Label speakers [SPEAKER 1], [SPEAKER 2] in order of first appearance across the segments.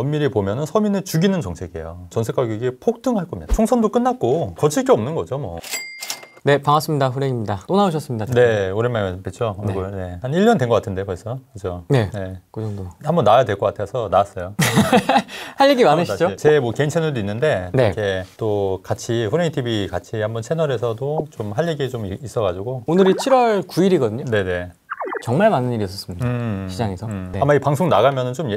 [SPEAKER 1] 엄밀히 보면 서민을 죽이는 정책이에요 전세 가격이 폭등할 겁니다 총선도 끝났고 거칠 게 없는 거죠 뭐 네, 반갑습니다. 후랭입니다. 또 나오셨습니다. 네, 오랜만에 뵙죠. 얼굴. 네. 네. 한 1년 된 것 같은데 벌써. 그죠? 네. 네. 그 정도. 한 번 나와야 될 것 같아서 나왔어요. 할 얘기 많으시죠? 제뭐 개인 채널도 있는데 네. 이렇게 또 같이 후레이 TV 같이 한번 채널에서도 좀 할 얘기 좀 있어 가지고 오늘이 7월 9일이거든요. 네, 네. 정말 많은 일이 있었습니다. 음, 음, 시장에서. 음. 네. 아마 이 방송 나가면은 좀그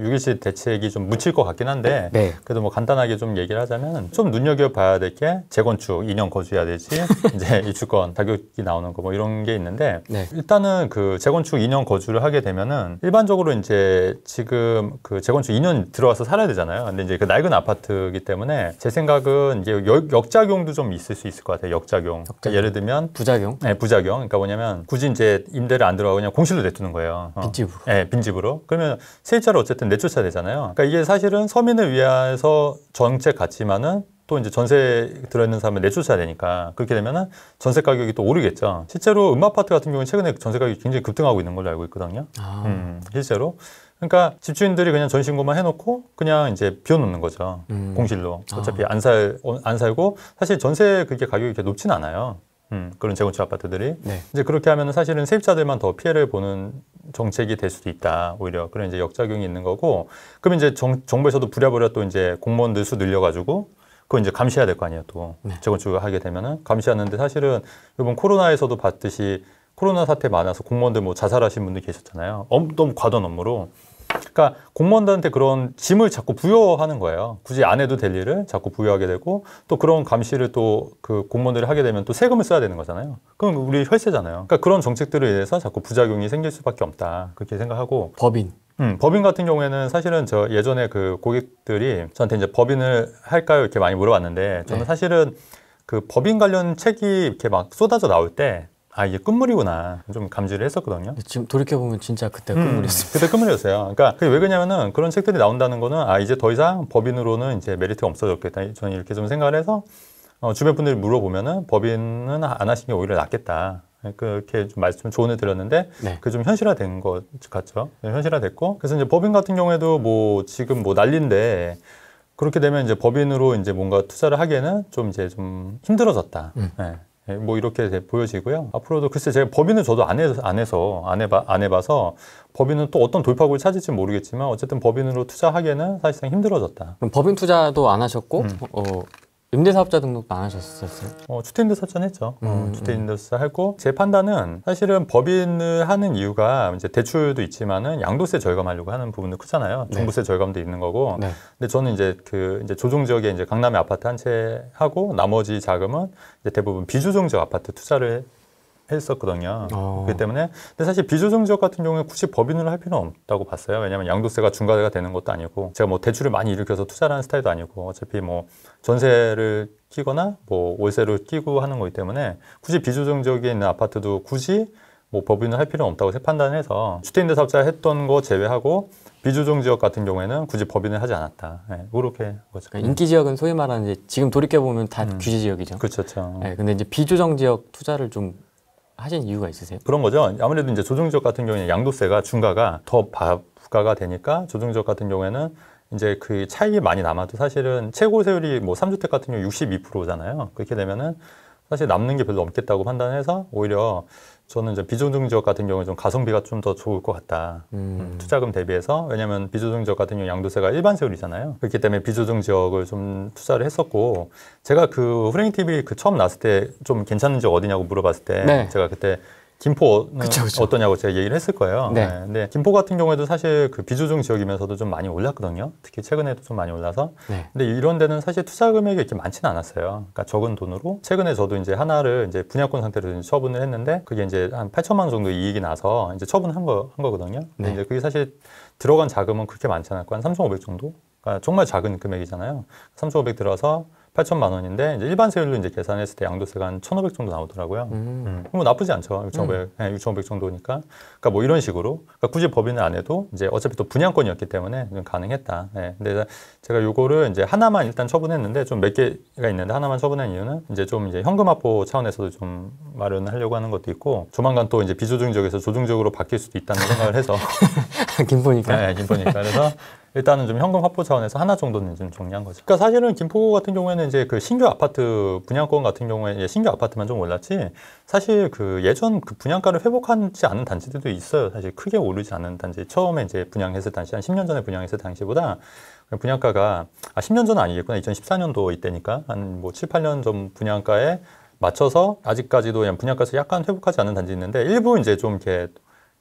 [SPEAKER 1] 예, 6.17 그 대책이 좀 묻힐 것 같긴 한데 네. 그래도 뭐 간단하게 좀 얘기를 하자면 좀 눈여겨봐야 될 게 재건축 2년 거주해야 되지 이제 입주권 가격이 나오는 거 뭐 이런 게 있는데 네. 일단은 그 재건축 2년 거주를 하게 되면은 일반적으로 이제 지금 그 재건축 2년 들어와서 살아야 되잖아요. 근데 이제 그 낡은 아파트이기 때문에 제 생각은 이제 역, 작용도좀 있을 수 있을 것 같아요. 역작용. 역작용. 예를 들면 부작용. 네, 부작용. 그러니까 뭐냐면 굳이 이제 임대를 안 들어가고 그냥 공실로 내주는 거예요. 어. 빈집으로. 네, 빈집으로. 그러면 세입자를 어쨌든 내쫓아야 되잖아요. 그러니까 이게 사실은 서민을 위해서 정책 같지만은 또 이제 전세 들어있는 사람을 내쫓아야 되니까 그렇게 되면은 전세 가격이 또 오르겠죠. 실제로 음마파트 같은 경우는 최근에 전세 가격이 굉장히 급등하고 있는 걸로 알고 있거든요. 아. 음, 실제로. 그러니까 집주인들이 그냥 전신고만 해놓고 그냥 이제 비워놓는 거죠. 음. 공실로. 아. 어차피 아. 안 살, 어, 안 살고 사실 전세 그게 가격이 이렇게 높진 않아요. 음, 그런 재건축 아파트들이 네. 이제 그렇게 하면 사실은 세입자들만 더 피해를 보는 정책이 될 수도 있다. 오히려 그런 이제 역작용이 있는 거고. 그럼 이제 정, 정부에서도 부랴부랴 또 이제 공무원들 수 늘려가지고 그거 이제 감시해야 될 거 아니에요. 또 네. 재건축을 하게 되면은 감시하는데 사실은 이번 코로나에서도 봤듯이 코로나 사태 많아서 공무원들 뭐 자살하신 분들 계셨잖아요. 엄, 너 과도한 업무로. 그러니까 공무원들한테 그런 짐을 자꾸 부여하는 거예요. 굳이 안 해도 될 일을 자꾸 부여하게 되고 또 그런 감시를 또 그 공무원들이 하게 되면 또 세금을 써야 되는 거잖아요. 그럼 우리 혈세잖아요. 그러니까 그런 정책들에 의해서 자꾸 부작용이 생길 수밖에 없다. 그렇게 생각하고 법인 음, 법인 같은 경우에는 사실은 저 예전에 그 고객들이 저한테 이제 법인을 할까요? 이렇게 많이 물어봤는데 저는 네. 사실은 그 법인 관련 책이 이렇게 막 쏟아져 나올 때아 이게 끝물이구나 좀 감지를 했었거든요. 지금 돌이켜 보면 진짜 그때 음, 끝물이었어요. 그때 끝물이었어요. 그러니까 그게 왜 그러냐면은 그런 책들이 나온다는 거는 아 이제 더 이상 법인으로는 이제 메리트가 없어졌겠다. 저는 이렇게 좀 생각을 해서 어, 주변 분들이 물어보면은 법인은 안 하신 게 오히려 낫겠다. 그렇게 좀 말씀 조언을 드렸는데 네. 그게 좀 현실화된 것 같죠. 네, 현실화됐고 그래서 이제 법인 같은 경우에도 뭐 지금 뭐 난리인데 그렇게 되면 이제 법인으로 이제 뭔가 투자를 하기에는 좀 이제 좀 힘들어졌다. 음. 네. 예, 뭐 이렇게 보여지고요. 앞으로도 글쎄 제가 법인은 저도 안 해서 안 해서 안 해 봐 안 해봐서 법인은 또 어떤 돌파구를 찾을지 모르겠지만 어쨌든 법인으로 투자하기에는 사실상 힘들어졌다. 그럼 법인 투자도 안 하셨고 음. 어, 임대사업자 등록도 안 하셨었어요? 어, 주택임대사업자는 했죠. 어, 음, 어, 주택임대사업자 했고 제 판단은 사실은 법인을 하는 이유가 이제 대출도 있지만은 양도세 절감하려고 하는 부분도 크잖아요. 종부세 네. 절감도 있는 거고. 네. 근데 저는 이제 그 이제 조정 지역에 이제 강남에 아파트 한 채 하고 나머지 자금은 이제 대부분 비조정 지역 아파트 투자를 했었거든요. 어. 그렇기 때문에 근데 사실 비조정 지역 같은 경우에 굳이 법인으로 할 필요는 없다고 봤어요. 왜냐하면 양도세가 중과세가 되는 것도 아니고 제가 뭐 대출을 많이 일으켜서 투자를 하는 스타일도 아니고 어차피 뭐 전세를 끼거나 뭐 월세를 끼고 하는 거기 때문에 굳이 비조정 지역에 있는 아파트도 굳이 뭐 법인을 할 필요는 없다고 판단해서 주택임대 사업자 했던 거 제외하고 비조정 지역 같은 경우에는 굳이 법인을 하지 않았다. 네, 그렇게 거죠. 그러니까 인기 지역은 소위
[SPEAKER 2] 말하는 이제 지금 돌이켜 보면 다 음. 규제 지역이죠.
[SPEAKER 1] 그렇죠. 그렇죠. 네, 근데 이제 비조정 지역 투자를 좀 하신 이유가 있으세요? 그런 거죠. 아무래도 이제 조정 지역 같은 경우에는 양도세가 중가가 더 부가가 되니까 조정 지역 같은 경우에는 이제 그 차익이 많이 남아도 사실은 최고 세율이 뭐 3주택 같은 경우 62%잖아요. 그렇게 되면은 사실 남는 게 별로 없겠다고 판단해서 오히려 저는 이제 비조정 지역 같은 경우에 좀 가성비가 좀 더 좋을 것 같다. 음. 음 투자금 대비해서 왜냐하면 비조정 지역 같은 경우 양도세가 일반 세율이잖아요. 그렇기 때문에 비조정 지역을 좀 투자를 했었고 제가 그 후랭 TV 그 처음 나왔을 때 좀 괜찮은 지역 어디냐고 물어봤을 때 네. 제가 그때 김포 어, 그쵸, 그쵸. 어떠냐고 제가 얘기를 했을 거예요. 네. 네. 근데 김포 같은 경우에도 사실 그 비주중 지역이면서도 좀 많이 올랐거든요. 특히 최근에도 좀 많이 올라서. 네. 근데 이런 데는 사실 투자 금액이 이렇게 많지는 않았어요. 그러니까 적은 돈으로 최근에 저도 이제 하나를 이제 분양권 상태로 이제 처분을 했는데 그게 이제 한 8천만 원 정도 이익이 나서 이제 처분한 거 한 거거든요. 근데 네. 그게 사실 들어간 자금은 그렇게 많지 않았고 한 3,500 정도. 그러니까 정말 작은 금액이잖아요. 3,500 들어서 8천만 원인데 이제 일반 세율로 이제 계산했을 때 양도세가 한 1,500 정도 나오더라고요. 음. 음. 뭐 나쁘지 않죠. 6,500, 음. 6,500 예, 정도니까. 그러니까 뭐 이런 식으로 그러니까 굳이 법인을 안 해도 이제 어차피 또 분양권이었기 때문에 가능했다. 네. 근데 제가 요거를 이제 하나만 일단 처분했는데 좀 몇 개가 있는데 하나만 처분한 이유는 이제 좀 이제 현금 확보 차원에서도 좀 마련하려고 하는 것도 있고 조만간 또 이제 비조정적에서 조정적으로 바뀔 수도 있다는 생각을 해서 김포니까. 네, 김포니까. 그래서 일단은 좀 현금 확보 차원에서 하나 정도는 좀 정리한 거죠. 그러니까 사실은 김포 같은 경우에는 이제 그 신규 아파트 분양권 같은 경우에 신규 아파트만 좀 올랐지 사실 그 예전 그 분양가를 회복하지 않은 단지들도 있어요. 사실 크게 오르지 않은 단지 처음에 이제 분양했을 당시 한 10년 전에 분양했을 당시보다 분양가가 아 10년 전은 아니겠구나 2014년도 이때니까 한 뭐 7, 8년 전 분양가에 맞춰서 아직까지도 분양가에서 약간 회복하지 않은 단지 있는데 일부 이제 좀 이렇게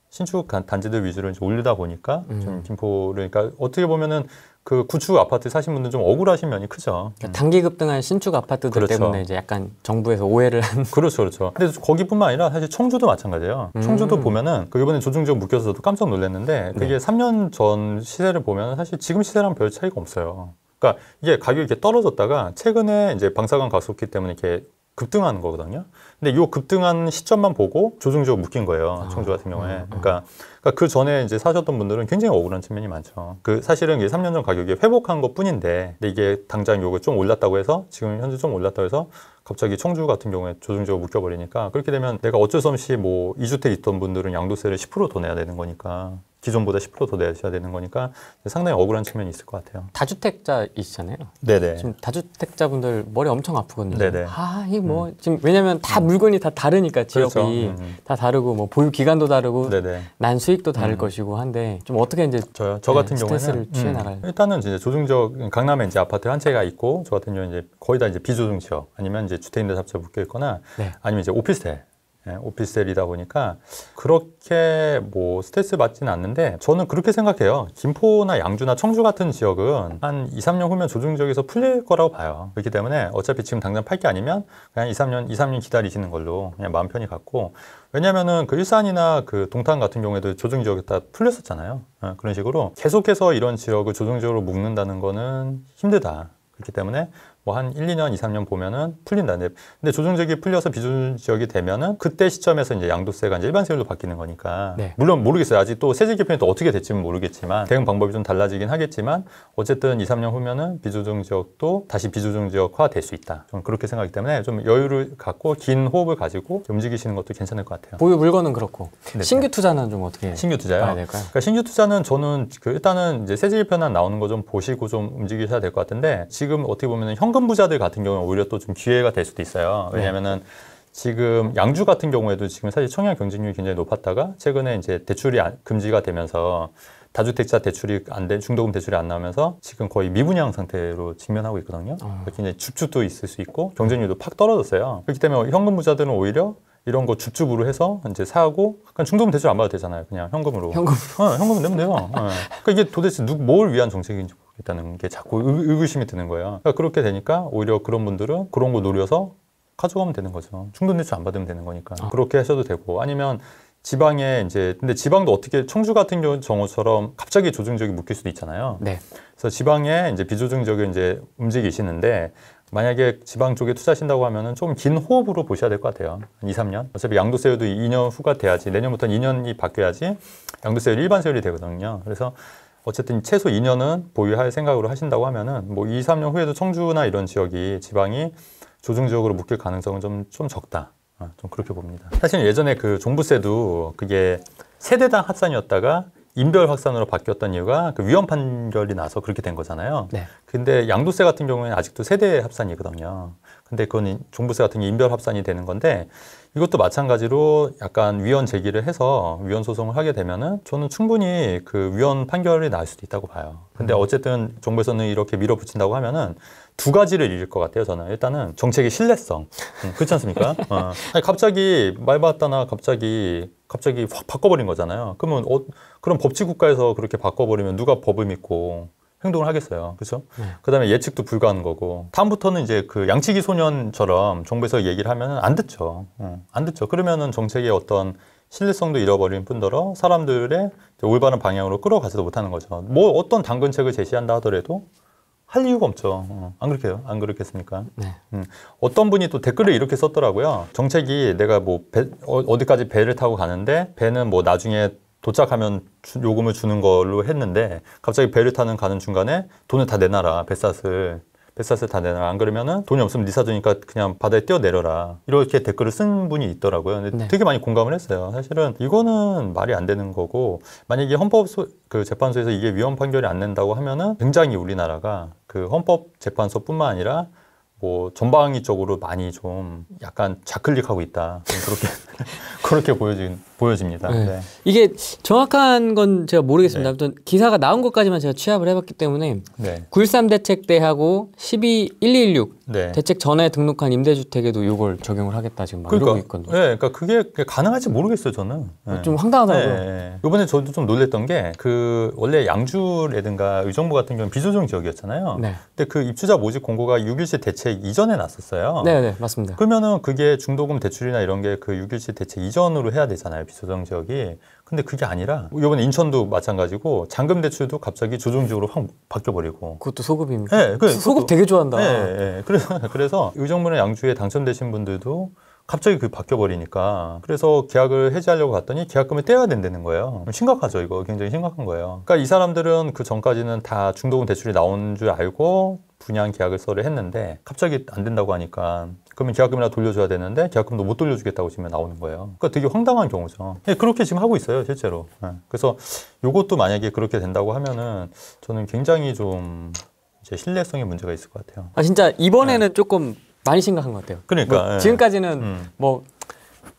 [SPEAKER 1] 신축 단지들 위주로 이제 올리다 보니까 음. 좀 김포를 그러니까 어떻게 보면은 그 구축 아파트 사신 분들 좀 억울하신 면이 크죠. 그러니까 단기 급등한 신축 아파트들 그렇죠. 때문에 이제 약간 정부에서 오해를 한. 그렇죠, 그렇죠. 근데 거기뿐만 아니라 사실 청주도 마찬가지예요. 음. 청주도 보면은 그 이번에 조정지역 묶여서 도 깜짝 놀랐는데 그게 네. 3년 전 시세를 보면 사실 지금 시세랑 별 차이가 없어요. 그러니까 이게 가격이 이렇게 떨어졌다가 최근에 이제 방사광 가속기 때문에 이렇게 급등하는 거거든요. 근데 요 급등한 시점만 보고 조정적으로 묶인 거예요. 아, 청주 같은 경우에. 아, 아. 그러니까, 그러니까, 그 전에 이제 사셨던 분들은 굉장히 억울한 측면이 많죠. 그 사실은 이게 3년 전 가격이 회복한 것 뿐인데, 근데 이게 당장 요거 좀 올랐다고 해서 지금 현재 좀 올랐다고 해서 갑자기 청주 같은 경우에 조정적으로 묶여버리니까 그렇게 되면 내가 어쩔 수 없이 뭐 2주택 있던 분들은 양도세를 10%더 내야 되는 거니까 기존보다 10%더 내셔야 되는 거니까 상당히 억울한 측면이 있을 것 같아요. 다주택자이시잖아요. 네네. 지금 다주택자분들 머리 엄청 아프거든요. 네네. 아, 이뭐 음.
[SPEAKER 2] 지금 왜냐면 다 물건이 다 다르니까 지역이 그렇죠. 음, 음. 다 다르고 뭐 보유 기간도 다르고
[SPEAKER 1] 네네. 난 수익도 다를 음. 것이고 한데 좀 어떻게 이제 저요. 저 같은 네, 경우에는 취해 음, 나갈 일단은 이제 조중 지 강남에 이제 아파트 한 채가 있고 저 같은 경우는 이제 거의 다 이제 비조중 지역 아니면 이제 주택임대사업자 묶여 있거나 네. 아니면 이제 오피스텔 예, 오피스텔이다 보니까 그렇게 뭐 스트레스 받지는 않는데 저는 그렇게 생각해요. 김포나 양주나 청주 같은 지역은 한 2, 3년 후면 조정 지역에서 풀릴 거라고 봐요. 그렇기 때문에 어차피 지금 당장 팔 게 아니면 그냥 2, 3년, 2, 3년 기다리시는 걸로 그냥 마음 편히 갖고 왜냐면은 그 일산이나 그 동탄 같은 경우에도 조정 지역에 다 풀렸었잖아요. 예, 그런 식으로 계속해서 이런 지역을 조정 지역으로 묶는다는 거는 힘들다. 그렇기 때문에 뭐한 1, 2년, 2, 3년 보면은 풀린다. 근데 조정 지역이 풀려서 비조정 지역이 되면은 그때 시점에서 이제 양도세가 이제 일반 세율로 바뀌는 거니까 네. 물론 모르겠어요. 아직 또 세제 개편이 또 어떻게 될지는 모르겠지만 대응 방법이 좀 달라지긴 하겠지만 어쨌든 2, 3년 후면은 비조정 지역도 다시 비조정 지역화 될 수 있다. 저 그렇게 생각하기 때문에 좀 여유를 갖고 긴 호흡을 가지고 움직이시는 것도 괜찮을 것 같아요. 보유 물건은 그렇고 네. 신규 투자는 좀 어떻게 신규 투자요? 그러니까 신규 투자는 저는 그 일단은 이제 세제 개편안 나오는 거 좀 보시고 좀 움직이셔야 될 것 같은데 지금 어떻게 보면 현금 현금부자들 같은 경우는 오히려 또 좀 기회가 될 수도 있어요. 네. 왜냐면은 지금 양주 같은 경우에도 지금 사실 청약 경쟁률이 굉장히 높았다가 최근에 이제 대출이 금지가 되면서 다주택자 대출이 안 돼, 중도금 대출이 안 나오면서 지금 거의 미분양 상태로 직면하고 있거든요. 어. 굉장히 줍줍도 있을 수 있고 경쟁률도 팍 떨어졌어요. 그렇기 때문에 현금 부자들은 오히려 이런 거 줍줍으로 해서 이제 사고 그냥 중도금 대출 안 받아도 되잖아요. 그냥 현금으로. 현금. 어, 현금 내면 돼요. 어. 그러니까 이게 도대체 누, 뭘 위한 정책인지 있다는 게 자꾸 의, 구심이 드는 거예요. 그러니까 그렇게 되니까 오히려 그런 분들은 그런 거 노려서 가져가면 되는 거죠. 충동 대출 안 받으면 되는 거니까 아. 그렇게 하셔도 되고 아니면 지방에 이제 근데 지방도 어떻게 청주 같은 경우 처럼 갑자기 조정적이 묶일 수도 있잖아요. 네. 그래서 지방에 이제 비조정적인 이제 움직이시는데 만약에 지방 쪽에 투자하신다고 하면은 좀 긴 호흡으로 보셔야 될 것 같아요. 한 2, 3년. 어차피 양도세율도 2년 후가 돼야지 내년부터 2년이 바뀌어야지 양도세율 이 일반 세율이 되거든요. 그래서 어쨌든 최소 2년은 보유할 생각으로 하신다고 하면은 뭐 2, 3년 후에도 청주나 이런 지역이 지방이 조정 지역으로 묶일 가능성은 좀, 좀 적다. 아, 좀 그렇게 봅니다. 사실 예전에 그 종부세도 그게 세대당 합산이었다가 인별 확산으로 바뀌었던 이유가 그 위헌 판결이 나서 그렇게 된 거잖아요. 네. 근데 양도세 같은 경우에는 아직도 세대 합산이거든요. 근데 그건 종부세 같은 게 인별 합산이 되는 건데 이것도 마찬가지로 약간 위헌 제기를 해서 위헌 소송을 하게 되면은 저는 충분히 그 위헌 판결이 날 수도 있다고 봐요. 근데 음. 어쨌든 정부에서는 이렇게 밀어붙인다고 하면은 두 가지를 잃을 것 같아요, 저는. 일단은 정책의 신뢰성. 음, 그렇지 않습니까? 어. 아니, 갑자기 말봤다나 갑자기 갑자기 확 바꿔버린 거잖아요. 그러면 어, 그럼 법치 국가에서 그렇게 바꿔버리면 누가 법을 믿고 행동을 하겠어요. 그렇죠? 네. 그다음에 예측도 불가한 거고 다음부터는 이제 그 양치기 소년처럼 정부에서 얘기를 하면 안 듣죠. 응. 어, 안 듣죠. 그러면은 정책의 어떤 신뢰성도 잃어버린 뿐더러 사람들의 올바른 방향으로 끌어가지도 못하는 거죠. 뭐 어떤 당근책을 제시한다 하더라도 할 이유가 없죠. 어, 안 그렇게요? 안 그렇겠습니까? 네. 음. 어떤 분이 또 댓글을 이렇게 썼더라고요. 정책이 내가 뭐 배, 어, 디까지 배를 타고 가는데 배는 뭐 나중에 도착하면 주, 요금을 주는 걸로 했는데 갑자기 배를 타는 가는 중간에 돈을 다 내놔라 배사슬 뱃사세다 내놔. 안 그러면은 돈이 없으면 니 네 사주니까 그냥 바다에 뛰어내려라. 이렇게 댓글을 쓴 분이 있더라고요. 근데 네. 되게 많이 공감을 했어요. 사실은 이거는 말이 안 되는 거고 만약에 헌법 소, 그 재판소에서 이게 위헌 판결이 안 낸다고 하면은 굉장히 우리나라가 그 헌법 재판소뿐만 아니라 뭐 전방위 쪽으로 많이 좀 약간 자클릭하고 있다. 그렇게 그렇게 보여진 보여집니다. 네. 네.
[SPEAKER 2] 이게 정확한 건 제가 모르겠습니다. 네. 아무튼 네. 기사가 나온 것까지만 제가 취합을 해봤기 때문에 네. 9.13 대책 때 하고 12 1216 대책 전에 등록한 임대주택에도
[SPEAKER 1] 이걸 적용을 하겠다 지금 막 그러니까, 있거든요. 네, 그러니까 그게 가능할지 모르겠어요 저는. 어, 네. 좀황당하다고요 이번에 네, 저도 좀 놀랬던 게 그 원래 양주라든가 의정부 같은 경우는 비조정 지역이었잖아요. 근데 그 입주자 모집 공고가 6.17 대책 이전에 났었어요. 네, 네, 맞습니다. 그러면은 그게 중도금 대출이나 이런 게그6.17 대책 이전으로 해야 되잖아요. 비조정 지역이 근데 그게 아니라 요번에 인천도 마찬가지고 잔금 대출도 갑자기 조정 적으로확 바뀌어 버리고
[SPEAKER 2] 그것도 소급입니다 네, 그, 소급 되게 좋아한다. 네,
[SPEAKER 1] 네. 그래서 그래서 의정부나 양주에 당첨되신 분들도 갑자기 그 바뀌어버리니까 그래서 계약을 해지하려고 갔더니 계약금을 떼야 된다는 거예요 심각하죠 이거 굉장히 심각한 거예요 그러니까 이 사람들은 그 전까지는 다 중도금 대출이 나온 줄 알고 분양 계약을 서를 했는데 갑자기 안 된다고 하니까 그러면 계약금이나 돌려줘야 되는데 계약금도 못 돌려주겠다고 지금 나오는 거예요. 그러니까 되게 황당한 경우죠. 예, 그렇게 지금 하고 있어요, 실제로. 예. 그래서 이것도 만약에 그렇게 된다고 하면은 저는 굉장히 좀 신뢰성에 문제가 있을 것 같아요. 아 진짜 이번에는 네. 조금 많이 심각한 것 같아요. 그러니까 뭐 예. 지금까지는
[SPEAKER 2] 음. 뭐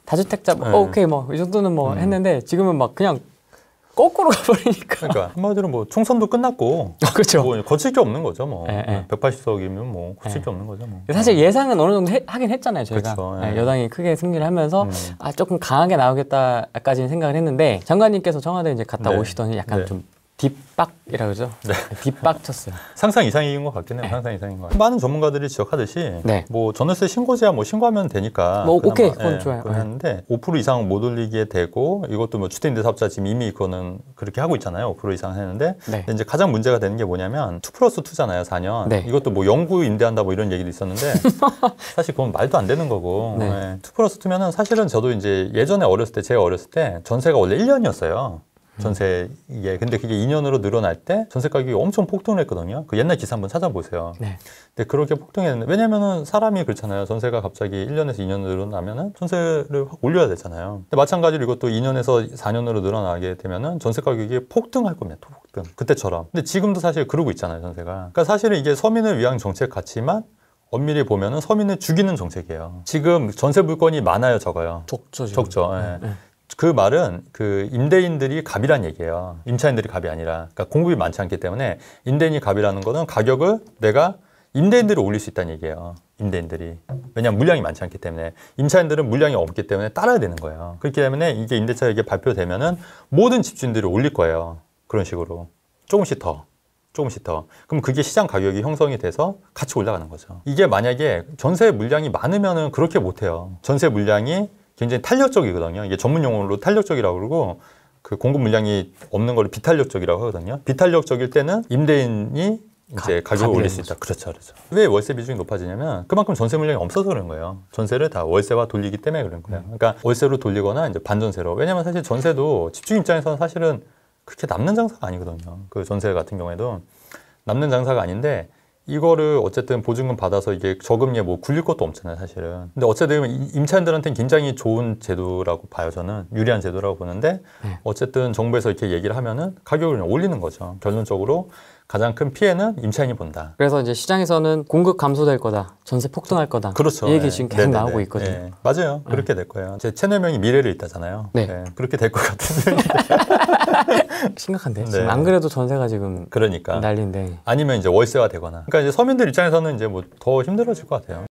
[SPEAKER 2] 다주택자 뭐, 예. 어, 오케이 뭐 이 정도는 뭐 음. 했는데 지금은
[SPEAKER 1] 막 그냥 거꾸로 가버리니까. 그러니까 한마디로 뭐 총선도 끝났고 아, 그렇죠. 뭐 거칠 게 없는 거죠. 뭐 예, 예. 180석이면 예, 뭐 거칠 게 없는 거죠. 뭐. 사실 음. 예상은 어느 정도 해, 하긴 했잖아요.
[SPEAKER 2] 저희가 그렇죠, 예. 여당이 크게 승리를 하면서 음. 아 조금 강하게 나오겠다까지는 생각을 했는데
[SPEAKER 1] 장관님께서 청와대 이제 갔다 네. 오시더니 약간 네. 좀 뒷박이라 고 그러죠? 네. 뒷박 쳤어요. 상상 이상인 것 같긴 해요. 네. 상상 이상인 것 같아요. 많은 전문가들이 지적하듯이 네. 뭐 전월세 신고제야뭐 신고하면 되니까 뭐 그나마, 오케이 예, 그건 예, 좋아요. 그랬는데 네. 5% 이상 못 올리게 되고 이것도 뭐 주택임대사업자 지금 이미 그거는 그렇게 하고 있잖아요. 5% 이상 했는데 네. 이제 가장 문제가 되는 게 뭐냐면 2 플러스 2잖아요. 4년. 네. 이것도 뭐 영구 임대한다 뭐 이런 얘기도 있었는데 사실 그건 말도 안 되는 거고 네. 예. 플러스 2면은 사실은 저도 이제 예전에 어렸을 때 제가 어렸을 때 전세가 원래 1년이었어요. 음. 전세 이게 예, 근데 그게 2년으로 늘어날 때 전세 가격이 엄청 폭등 했거든요. 그 옛날 기사 한번 찾아보세요. 네. 근데 그렇게 폭등했는데 왜냐면은 사람이 그렇잖아요. 전세가 갑자기 1년에서 2년 늘어나면은 전세를 확 올려야 되잖아요. 근데 마찬가지로 이것도 2년에서 4년으로 늘어나게 되면은 전세 가격이 폭등할 겁니다. 폭등. 그때처럼. 근데 지금도 사실 그러고 있잖아요, 전세가. 그러니까 사실은 이게 서민을 위한 정책 같지만 엄밀히 보면은 서민을 죽이는 정책이에요. 지금 전세 물건이 많아요, 적어요? 적죠. 지금. 적죠. 예. 네. 네. 그 말은 그 임대인들이 갑이란 얘기예요. 임차인들이 갑이 아니라. 그러니까 공급이 많지 않기 때문에 임대인이 갑이라는 거는 가격을 내가 임대인들이 올릴 수 있다는 얘기예요. 임대인들이. 왜냐하면 물량이 많지 않기 때문에. 임차인들은 물량이 없기 때문에 따라야 되는 거예요. 그렇기 때문에 이게 임대차 이게 발표되면은 모든 집주인들이 올릴 거예요. 그런 식으로. 조금씩 더. 조금씩 더. 그럼 그게 시장 가격이 형성이 돼서 같이 올라가는 거죠. 이게 만약에 전세 물량이 많으면은 그렇게 못해요. 전세 물량이 굉장히 탄력적이거든요. 이게 전문 용어로 탄력적이라고 그러고 그 공급 물량이 없는 걸 비탄력적이라고 하거든요. 비탄력적일 때는 임대인이 이제 가, 격을 올릴 수 있다. 그렇죠, 그렇죠. 왜 월세 비중이 높아지냐면 그만큼 전세 물량이 없어서 그런 거예요. 전세를 다 월세와 돌리기 때문에 그런 거예요. 음. 그러니까 월세로 돌리거나 이제 반전세로. 왜냐면 사실 전세도 집중 입장에서는 사실은 그렇게 남는 장사가 아니거든요. 그 전세 같은 경우에도 남는 장사가 아닌데 이거를 어쨌든 보증금 받아서 이게 저금리에 뭐 굴릴 것도 없잖아요, 사실은. 근데 어쨌든 임차인들한테는 굉장히 좋은 제도라고 봐요, 저는. 유리한 제도라고 보는데, 네. 어쨌든 정부에서 이렇게 얘기를 하면은 가격을 그냥 올리는 거죠. 결론적으로 가장 큰 피해는 임차인이 본다. 그래서 이제 시장에서는 공급 감소될 거다, 전세 폭등할 거다. 그렇죠. 이 얘기 네. 지금 계속 네네네. 네, 나오고 네. 있거든요. 네. 맞아요. 음. 그렇게 될 거예요. 제 채널명이 네 미래를 있다잖아요 네. 그렇게 될 것 같은데.
[SPEAKER 2] 심각한데. 지금 안
[SPEAKER 1] 그래도 전세가 지금 그러니까 난리인데. 아니면 이제 월세가 되거나. 그러니까 이제 서민들 입장에서는 이제 뭐 더 힘들어질 것 같아요.